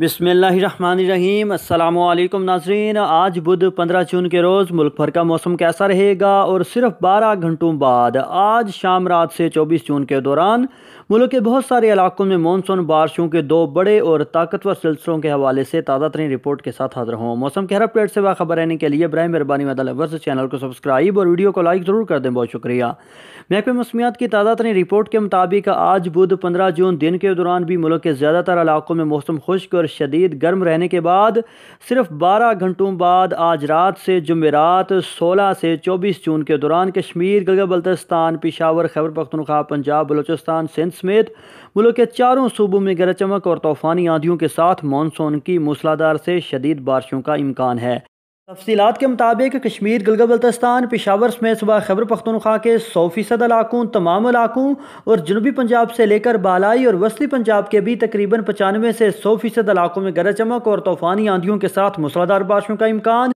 बिसमीम अल्लाम नाजरीन आज बुध 15 जून के रोज़ मुल्क भर का मौसम कैसा रहेगा और सिर्फ 12 घंटों बाद आज शाम रात से 24 जून के दौरान मुल्क के बहुत सारे इलाकों में मानसून बारिशों के दो बड़े और ताकतवर सिलसिलों के हवाले से ताज़ा तरीन रिपोर्ट के साथ हाजिर हों मौसम के हर अपडेट से बाखबर रहने के लिए बर मेहरबानी मदलवर्स चैनल को सब्सक्राइब और वीडियो को लाइक ज़रूर कर दें बहुत शुक्रिया महकमे मौसमियात की ताज़ा तरीन रिपोर्ट के मुताबिक आज बुध पंद्रह जून दिन के दौरान भी मुल्क के ज़्यादातर इलाकों में मौसम खुश्क और शदीद गर्म रहने के बाद सिर्फ बारह घंटों बाद आज रात से जुमेरात सोलह से चौबीस जून के दौरान कश्मीर गलगा बल्तिस्तान पिशावर खैबर पख्तनख्वा पंजाब बलोचिस्तान सिंध समेत मुल्क के चारों सूबों में गरज चमक और तूफ़ानी आंधियों के साथ मानसून की मूसलाधार से शदीद बारिशों का इम्कान है तफसीत के मुताबिक कश्मीर गलगत बल्तस्तान पिशावर समेत सुबह खैबर पख्तनख्वा के सौ फ़ीसद इलाकों तमाम इलाकों और जनूबी पंजाब से लेकर बालाई और वस्ती पंजाब के भी तकरीबन पचानवे से सौ फ़ीसद इलाकों में गरज चमक और तूफ़ानी आंधियों के साथ मूसलाधार बारिशों का इम्कान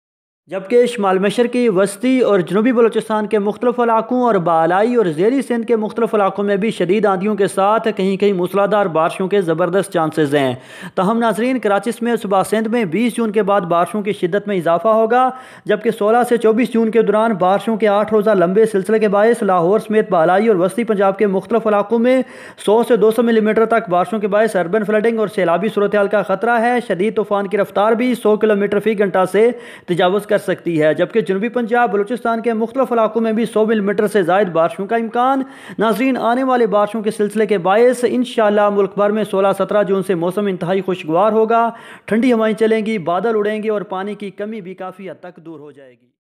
जबकि शुमाल मशर की वस्ती और जनूबी बलोचिस्तान के मुख्तलिफ इलाकों और बालाई और जेरी सिंध के मुख्तलिफ इलाकों में भी शदीद आंधियों के साथ कहीं कहीं मूसलाधार बारिशों के ज़बरदस्त चांसेज हैं तहम नाजरीन कराची में सुबह सिंध में बीस जून के बाद बारिशों की शिदत में इजाफा होगा जबकि सोलह से चौबीस जून के दौरान बारिशों के आठ रोज़ा लंबे सिलसिले के बायस लाहौर समेत बालाई और वस्ती पंजाब के मुख्तलिफ इलाकों में सौ से दो सौ मिलीमीटर तक बारिशों के बायस अर्बन फ्लडिंग और सैलाबी सूरत का ख़तरा है शदीद तूफ़ान की रफ्तार भी सौ किलोमीटर फ़ी घंटा से तजावज़ कर कर सकती है जबकि जनूबी पंजाब बलोचिस्तान के मुख्तफ इलाकों में भी सौ मिलीमीटर से जायद बारिशों का इम्कान नाजरीन आने वाले बारिशों के सिलसिले के बायस इन मुल्क भर में सोलह सत्रह जून से मौसम इंतहाई खुशगवार होगा ठंडी हवाएं चलेंगी बादल उड़ेंगे और पानी की कमी भी काफ़ी हद तक दूर हो जाएगी